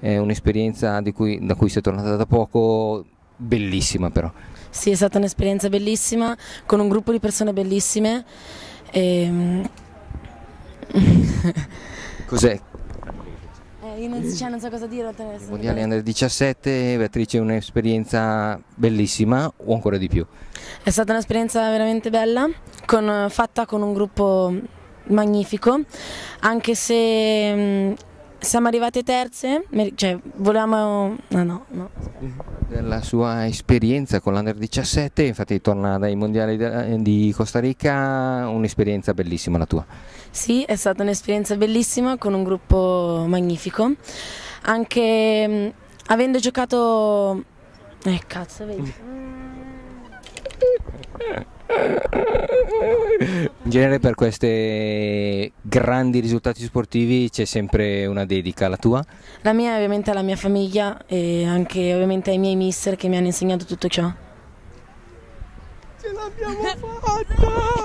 è un'esperienza cui, da cui sei tornata da poco, bellissima però. Sì, è stata un'esperienza bellissima, con un gruppo di persone bellissime. E... Ehm, Cos'è? Eh, io non, cioè, non, so cosa dire. I Mondiale under 17, Beatrice, è un'esperienza bellissima o ancora di più? È stata un'esperienza veramente bella, con, fatta con un gruppo magnifico, anche se mm, siamo arrivate terze, cioè volevamo... No, no, no. Della sua esperienza con l'Under 17, infatti torna dai mondiali eh, di Costa Rica, un'esperienza bellissima la tua. Sì, è stata un'esperienza bellissima con un gruppo magnifico, anche mm, avendo giocato... Eh cazzo, vedi? In genere per questi grandi risultati sportivi c'è sempre una dedica, la tua? La mia è ovviamente alla mia famiglia e anche ovviamente ai miei mister che mi hanno insegnato tutto ciò. Ce l'abbiamo fatta!